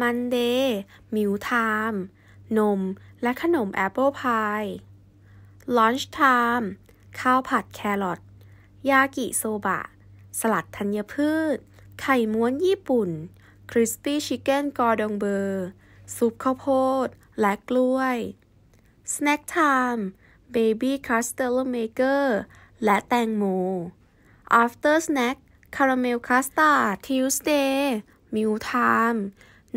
มันเดย์มิวไทม์นมและขนมแอปเปิลพายล u นช์ไทม์ข้าวผัดแครอทยากิโซบะ สลัดธัญพืช ไข่ม้วนญี่ปุ่น คริสปี้ชิคเก้นกอร์ดองเบอร์ ซุปข้าวโพดและกล้วยสแน็คไทม์เบบี้คัสเต์เมเกอร์และแตงโม after snack คาราเมลคัสตาร์ Tuesday meal time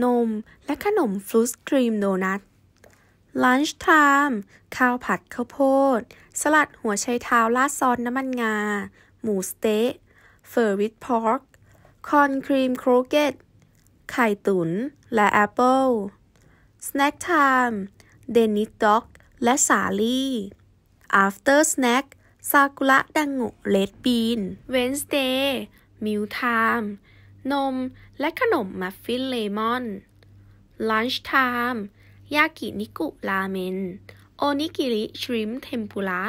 นม และขนม ฟลุสครีมโดนัท ลันช์ไทม์ข้าวผัดข้าวโพด สลัดหัวไชเท้าราดซอสน้ำมันงา หมูสเต๊ะเฟอร์วิทพอร์กคอนครีมโครเกตไข่ตุ๋นและแอปเปิลสแน c k ไทม์เดนิสด็อกและสาลี่ after snack ซากุระดังโงเลดบีน Wednesday meal time นมและขนมมัฟฟินเลมอน Lunch Time ยากินิกุราเมน โอนิกิริ ชริมเทมปุระ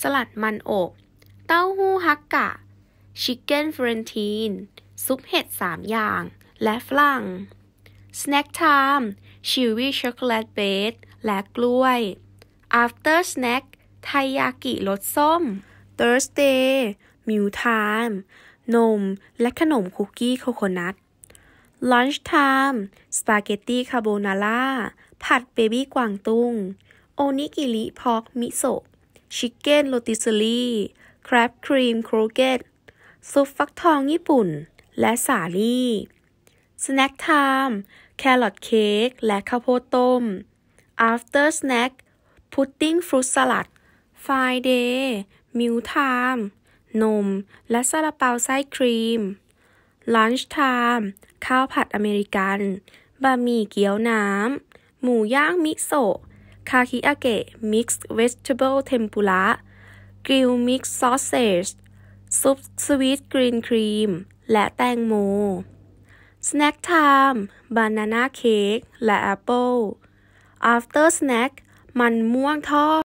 สลัดมันอก เต้าหู้ฮักกะ ชิคเก้นเฟรนทีน ซุปเห็ดสามอย่างและฝรั่ง Snack Time ชิวี่ช็อกโกแลตเบส และกล้วย After Snack ไทยากิรสส้ม Thursday Meal Time นมและขนมคุกกี้โคโคนัท Lunch Time สปาเกตตีคาโบนาร่า ผัดเบบี้กวางตุ้ง โอนิกิริพอกมิโซะ ชิคเก้นโรติสลี่ ครบครีมโครเกตซุปฟักทองญี่ปุ่น และสาลี่ สแน็คไทม์ แครอทเค้กและข้าวโพดต้ม After Snack พุดดิ้งฟรุตสลัด Friday Meal Time นมและซาลาเปาไส้ครีมล u น c ์ไทม์ข้าวผัดอเมริกัน บะหมี่เกี๊ยวน้ำ หมูย่างมิโซะ คาคิอาเกะมิกซ์เว g เทเบิลเทมปุระกริลมิกซ์ซอสเซจซุปสวีทกรีนครีมและแตงโม สแน็คไทม์บานาน่าเค้กและแอปเปิล after snack มันม่วงทอด